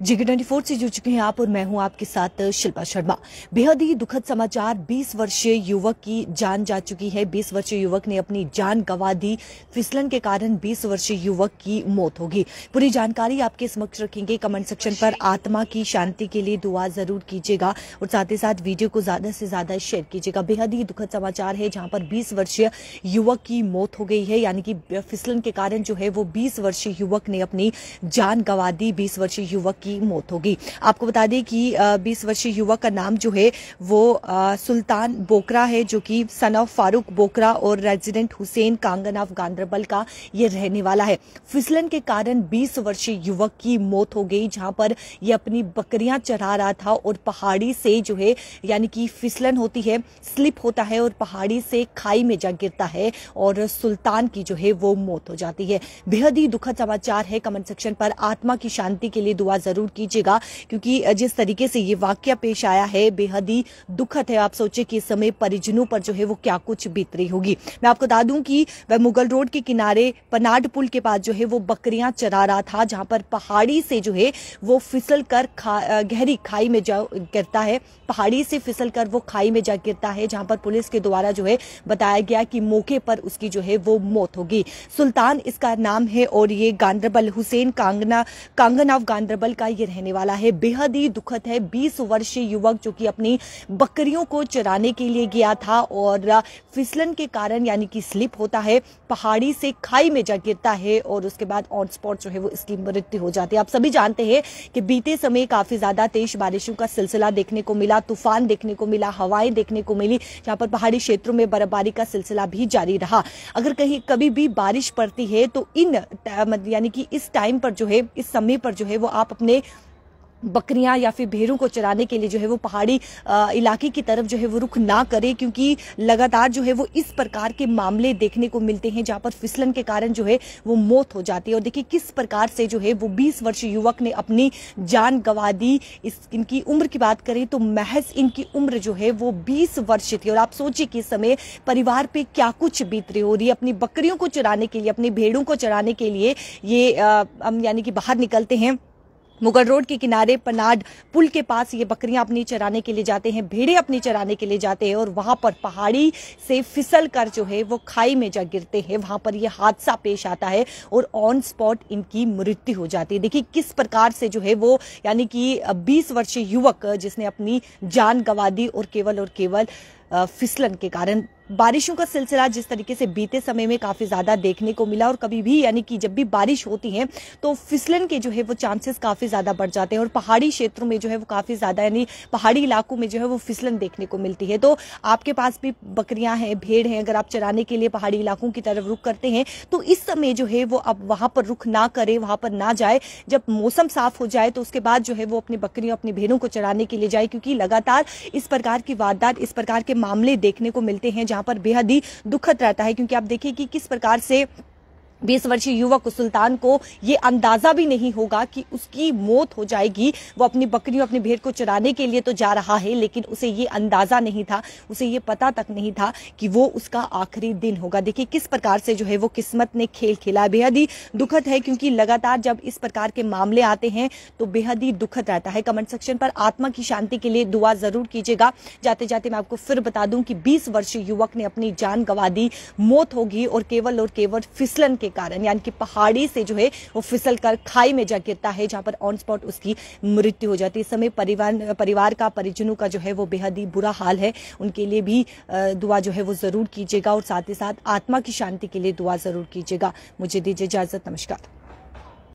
GK twenty four से जुड़ चुके हैं आप और मैं हूं आपके साथ शिल्पा शर्मा बेहद ही दुखद समाचार 20 वर्षीय युवक की जान जा चुकी है 20 वर्षीय युवक ने अपनी जान गंवा दी फिसलन के कारण 20 वर्षीय युवक की मौत होगी पूरी जानकारी आपके समक्ष रखेंगे कमेंट सेक्शन पर आत्मा की शांति के लिए दुआ जरूर कीजिएगा और साथ ही साथ वीडियो को ज्यादा से ज्यादा शेयर कीजिएगा बेहद ही दुखद समाचार है जहां पर बीस वर्षीय युवक की मौत हो गई है यानी कि फिसलन के कारण जो है वो बीस वर्षीय युवक ने अपनी जान गंवा दी बीस वर्षीय युवक की मौत होगी आपको बता दें कि बीस वर्षीय युवक का नाम जो है वो सुल्तान बोकरा है जो कि सन ऑफ फारूक बोकरा और रेजिडेंट हुसैन कांगन ऑफ गांधरबल का ये रहने वाला है फिसलन के कारण बीस वर्षीय युवक की मौत हो गई जहां पर ये अपनी बकरियां चढ़ा रहा था और पहाड़ी से जो है यानी कि फिसलन होती है स्लिप होता है और पहाड़ी से खाई में जा गिरता है और सुल्तान की जो है वो मौत हो जाती है बेहद ही दुखद समाचार है कमेंट सेक्शन पर आत्मा की शांति के लिए दुआ जरूर जरूर कीजिएगा क्योंकि जिस तरीके से ये वाक्य पेश आया है बेहद ही दुखद है आप सोचे कि इस समय परिजनों पर जो है वो क्या कुछ बीत रही होगी मैं आपको बता दूं कि वह मुगल रोड के किनारे पनाड पुल के पास जो है वो बकरियां चरा रहा था जहां पर पहाड़ी से जो है वो फिसल कर खा, गहरी खाई में जा गिरता है पहाड़ी से फिसल कर वो खाई में जा गिरता है जहां पर पुलिस के द्वारा जो है बताया गया कि मौके पर उसकी जो है वो मौत होगी सुल्तान इसका नाम है और ये गांधरबल हुसैन कांगना कांगन ऑफ गांधरबल का ये रहने वाला है बेहद ही दुखद है बीस वर्षीय युवक जो कि अपनी बकरियों को चराने के लिए गया था और फिसलन के कारण यानी कि स्लिप होता है पहाड़ी से खाई में जा गिरता है और उसके बाद ऑन स्पॉट जो है वो इसकी मृत्यु हो जाती है आप सभी जानते हैं कि बीते समय काफी ज्यादा तेज बारिशों का सिलसिला देखने को मिला तूफान देखने को मिला हवाएं देखने को मिली जहां पर पहाड़ी क्षेत्रों में बर्फबारी का सिलसिला भी जारी रहा अगर कहीं कभी भी बारिश पड़ती है तो इन मतलब यानी कि इस टाइम पर जो है इस समय पर जो है वो आप अपने अपने बकरियां या फिर भेड़ों को चराने के लिए जो है वो पहाड़ी इलाके की तरफ जो है वो रुख ना करें क्योंकि लगातार जो है वो इस प्रकार के मामले देखने को मिलते हैं जहां पर फिसलन के कारण जो है वो मौत हो जाती है और देखिए किस प्रकार से जो है वो 20 वर्ष युवक ने अपनी जान गंवा दी इस इनकी उम्र की बात करें तो महज इनकी उम्र जो है वो बीस वर्ष थी और आप सोचिए कि समय परिवार पर क्या कुछ बीत रही हो रही है अपनी बकरियों को चराने के लिए अपनी भेड़ों को चराने के लिए ये हम यानी कि बाहर निकलते हैं मुगल रोड के किनारे पनाड पुल के पास ये बकरियां अपनी चराने के लिए जाते हैं भेड़े अपनी चराने के लिए जाते हैं और वहां पर पहाड़ी से फिसल कर जो है वो खाई में जा गिरते हैं वहां पर ये हादसा पेश आता है और ऑन स्पॉट इनकी मृत्यु हो जाती है देखिए किस प्रकार से जो है वो यानी कि बीस वर्षीय युवक जिसने अपनी जान गंवा दी और केवल और केवल फिसलन के कारण बारिशों का सिलसिला जिस तरीके से बीते समय में काफ़ी ज़्यादा देखने को मिला और कभी भी यानी कि जब भी बारिश होती है तो फिसलन के जो है वो चांसेस काफ़ी ज़्यादा बढ़ जाते हैं और पहाड़ी क्षेत्रों में जो है वो काफ़ी ज़्यादा यानी पहाड़ी इलाकों में जो है वो फिसलन देखने को मिलती है तो आपके पास भी बकरियां हैं भेड़ हैं अगर आप चराने के लिए पहाड़ी इलाकों की तरफ रुख करते हैं तो इस समय जो है वो अब वहां पर रुख ना करे वहां पर ना जाए जब मौसम साफ हो जाए तो उसके बाद जो है वो अपनी बकरियों अपनी भेड़ों को चराने के लिए जाए क्योंकि लगातार इस प्रकार की वारदात इस प्रकार के मामले देखने को मिलते हैं जहां यहाँ पर बेहद ही दुखद रहता है क्योंकि आप देखिए कि किस प्रकार से बीस वर्षीय युवक सुल्तान को ये अंदाजा भी नहीं होगा कि उसकी मौत हो जाएगी वो अपनी बकरियों अपनी भेड़ को चराने के लिए तो जा रहा है लेकिन उसे ये अंदाजा नहीं था उसे ये पता तक नहीं था कि वो उसका आखिरी दिन होगा देखिए किस प्रकार से जो है वो किस्मत ने खेल खेला बेहद ही दुखद है क्योंकि लगातार जब इस प्रकार के मामले आते हैं तो बेहद ही दुखद रहता है कमेंट सेक्शन पर आत्मा की शांति के लिए दुआ जरूर कीजिएगा जाते जाते मैं आपको फिर बता दूं कि बीस वर्षीय युवक ने अपनी जान गंवा दी मौत होगी और केवल और केवल फिसलन के कारण यानी कि पहाड़ी से जो है वो फिसल कर खाई में जा गिरता है जहां पर ऑन स्पॉट उसकी मृत्यु हो जाती है इस समय परिवार परिवार का परिजनों का जो है वो बेहद ही बुरा हाल है उनके लिए भी दुआ जो है वो जरूर कीजिएगा और साथ ही साथ आत्मा की शांति के लिए दुआ जरूर कीजिएगा मुझे दीजिए इजाजत नमस्कार